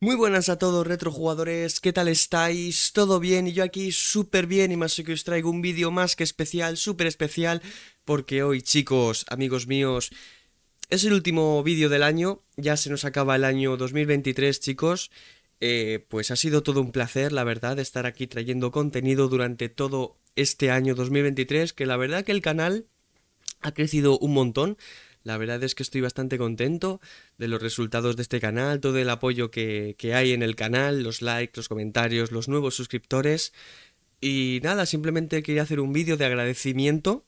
Muy buenas a todos retrojugadores, ¿qué tal estáis? ¿Todo bien? Y yo aquí súper bien y más que os traigo un vídeo más que especial, súper especial, porque hoy chicos, amigos míos, es el último vídeo del año, ya se nos acaba el año 2023 chicos, eh, pues ha sido todo un placer, la verdad, estar aquí trayendo contenido durante todo este año 2023, que la verdad que el canal ha crecido un montón. La verdad es que estoy bastante contento de los resultados de este canal, todo el apoyo que, que hay en el canal, los likes, los comentarios, los nuevos suscriptores. Y nada, simplemente quería hacer un vídeo de agradecimiento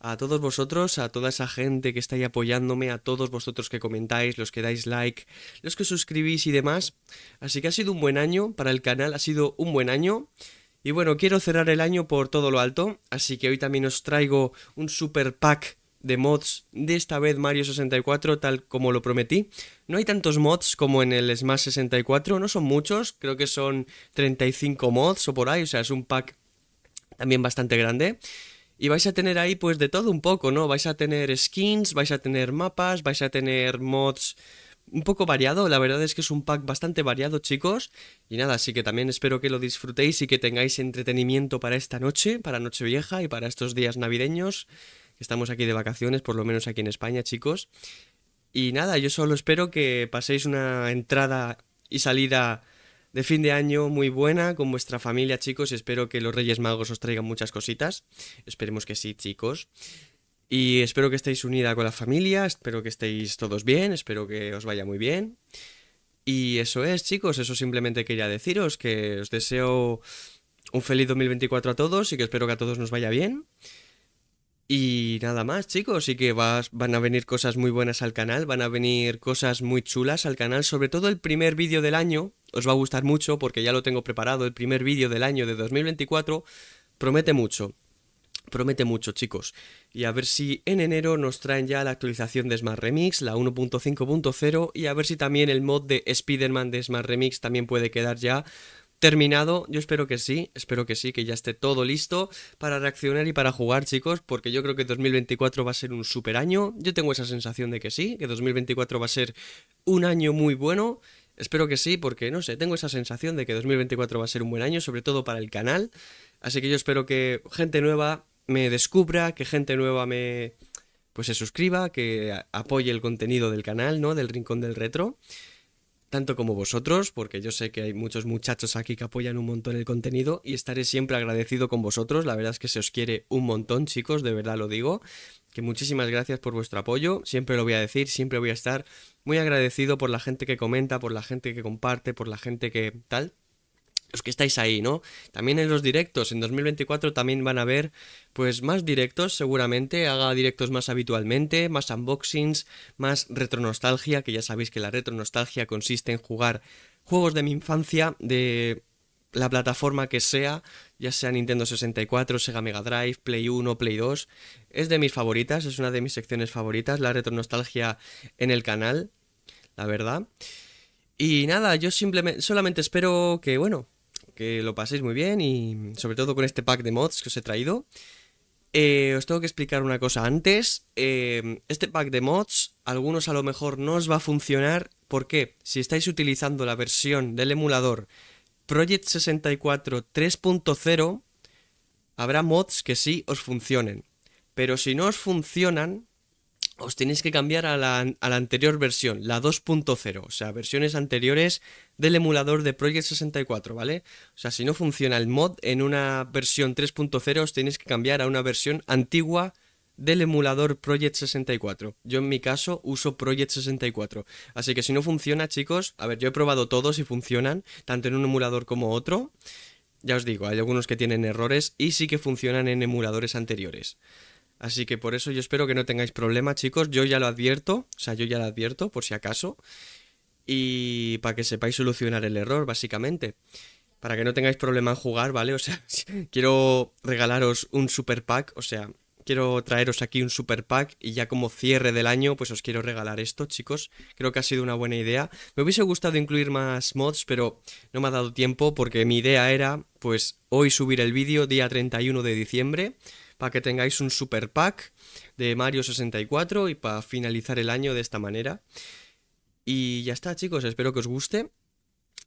a todos vosotros, a toda esa gente que está apoyándome, a todos vosotros que comentáis, los que dais like, los que suscribís y demás. Así que ha sido un buen año para el canal, ha sido un buen año. Y bueno, quiero cerrar el año por todo lo alto, así que hoy también os traigo un super pack de mods de esta vez Mario 64 tal como lo prometí. No hay tantos mods como en el Smash 64, no son muchos, creo que son 35 mods o por ahí, o sea, es un pack también bastante grande. Y vais a tener ahí pues de todo un poco, ¿no? Vais a tener skins, vais a tener mapas, vais a tener mods un poco variado, la verdad es que es un pack bastante variado chicos y nada, así que también espero que lo disfrutéis y que tengáis entretenimiento para esta noche, para Nochevieja y para estos días navideños estamos aquí de vacaciones, por lo menos aquí en España chicos y nada, yo solo espero que paséis una entrada y salida de fin de año muy buena con vuestra familia, chicos. Espero que los Reyes Magos os traigan muchas cositas. Esperemos que sí, chicos. Y espero que estéis unida con la familia, espero que estéis todos bien, espero que os vaya muy bien. Y eso es, chicos, eso simplemente quería deciros, que os deseo un feliz 2024 a todos y que espero que a todos nos vaya bien. Y nada más, chicos, y que van a venir cosas muy buenas al canal, van a venir cosas muy chulas al canal, sobre todo el primer vídeo del año, os va a gustar mucho porque ya lo tengo preparado, el primer vídeo del año de 2024 promete mucho. Promete mucho, chicos. Y a ver si en enero nos traen ya la actualización de Smart Remix, la 1.5.0, y a ver si también el mod de Spider-Man de Smart Remix también puede quedar ya terminado. Yo espero que sí, espero que sí, que ya esté todo listo para reaccionar y para jugar, chicos, porque yo creo que 2024 va a ser un super año. Yo tengo esa sensación de que sí, que 2024 va a ser un año muy bueno Espero que sí, porque no sé, tengo esa sensación de que 2024 va a ser un buen año, sobre todo para el canal. Así que yo espero que gente nueva me descubra, que gente nueva me pues se suscriba, que apoye el contenido del canal, ¿no? Del Rincón del Retro. Tanto como vosotros, porque yo sé que hay muchos muchachos aquí que apoyan un montón el contenido y estaré siempre agradecido con vosotros. La verdad es que se os quiere un montón, chicos, de verdad lo digo que muchísimas gracias por vuestro apoyo, siempre lo voy a decir, siempre voy a estar muy agradecido por la gente que comenta, por la gente que comparte, por la gente que tal. Los que estáis ahí, ¿no? También en los directos, en 2024 también van a haber pues más directos seguramente, haga directos más habitualmente, más unboxings, más retronostalgia, que ya sabéis que la retronostalgia consiste en jugar juegos de mi infancia, de la plataforma que sea, ya sea Nintendo 64, Sega Mega Drive, Play 1, Play 2. Es de mis favoritas, es una de mis secciones favoritas, la Nostalgia en el canal, la verdad. Y nada, yo simplemente, solamente espero que, bueno, que lo paséis muy bien y sobre todo con este pack de mods que os he traído. Eh, os tengo que explicar una cosa antes. Em, este pack de mods, algunos a lo mejor no os va a funcionar. porque Si estáis utilizando la versión del emulador Project 64 3.0 habrá mods que sí os funcionen. Pero si no os funcionan, os tenéis que cambiar a la, anterior versión, la 2.0, o sea, versiones anteriores del emulador de Project 64, ¿vale? O sea, si no funciona el mod en una versión 3.0, os tenéis que cambiar a una versión antigua del emulador Project 64. Yo en mi caso uso Project 64. Así que si no funciona, chicos, a ver, yo he probado todos y funcionan, tanto en un emulador como otro. Ya os digo, hay algunos que tienen errores y sí que funcionan en emuladores anteriores. Así que por eso yo espero que no tengáis problema, chicos. Yo ya lo advierto, o sea, yo ya lo advierto por si acaso. Y para que sepáis solucionar el error, básicamente para que no tengáis problema en jugar, ¿vale? O sea, quiero regalaros un super pack, o sea, quiero traeros aquí un super pack y ya como cierre del año pues os quiero regalar esto chicos, creo que ha sido una buena idea. Me hubiese gustado incluir más mods pero no me ha dado tiempo porque mi idea era pues hoy subir el vídeo día 31 de diciembre para que tengáis un super pack de Mario 64 y para finalizar el año de esta manera. Y ya está chicos, espero que os guste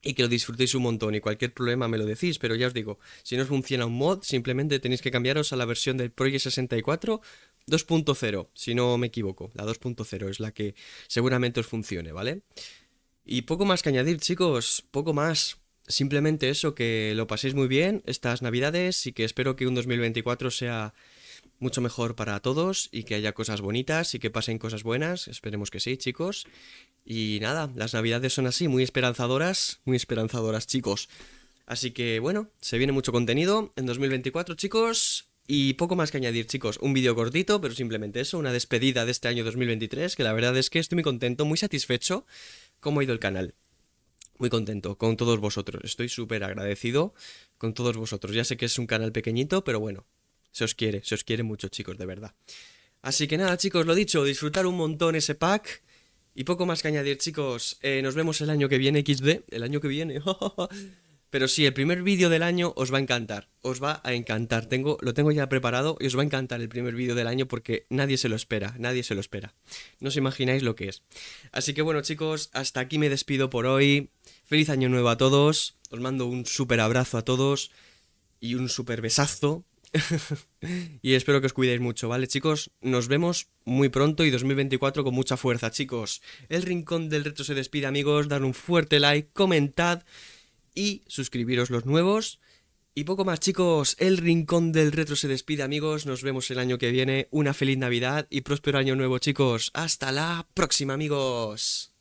y que lo disfrutéis un montón y cualquier problema me lo decís, pero ya os digo, si no os funciona un mod, simplemente tenéis que cambiaros a la versión del Project 64 2.0, si no me equivoco, la 2.0 es la que seguramente os funcione, ¿vale? Y poco más que añadir, chicos, poco más. Simplemente eso, que lo paséis muy bien estas navidades y que espero que un 2024 sea mucho mejor para todos y que haya cosas bonitas y que pasen cosas buenas. Esperemos que sí, chicos. Y nada, las navidades son así, muy esperanzadoras, muy esperanzadoras, chicos. Así que bueno, se viene mucho contenido en 2024, chicos. Y poco más que añadir, chicos. Un vídeo cortito, pero simplemente eso, una despedida de este año 2023, que la verdad es que estoy muy contento, muy satisfecho cómo ha ido el canal. Muy contento con todos vosotros. Estoy súper agradecido con todos vosotros. Ya sé que es un canal pequeñito, pero bueno, se os quiere, se os quiere mucho, chicos, de verdad. Así que nada, chicos, lo dicho, disfrutar un montón ese pack. Y poco más que añadir, chicos. Eh, nos vemos el año que viene, XD. El año que viene. Pero sí, el primer vídeo del año os va a encantar. Os va a encantar. Tengo, lo tengo ya preparado y os va a encantar el primer vídeo del año porque nadie se lo espera. Nadie se lo espera. No os imagináis lo que es. Así que bueno, chicos, hasta aquí me despido por hoy. Feliz año nuevo a todos. Os mando un súper abrazo a todos y un super besazo. y espero que os cuidéis mucho, ¿vale, chicos? Nos vemos muy pronto y 2024 con mucha fuerza, chicos. El Rincón del Retro se despide, amigos. Dar un fuerte like, comentad y suscribiros los nuevos. Y poco más, chicos. El Rincón del Retro se despide, amigos. Nos vemos el año que viene. Una feliz Navidad y próspero año nuevo, chicos. Hasta la próxima, amigos.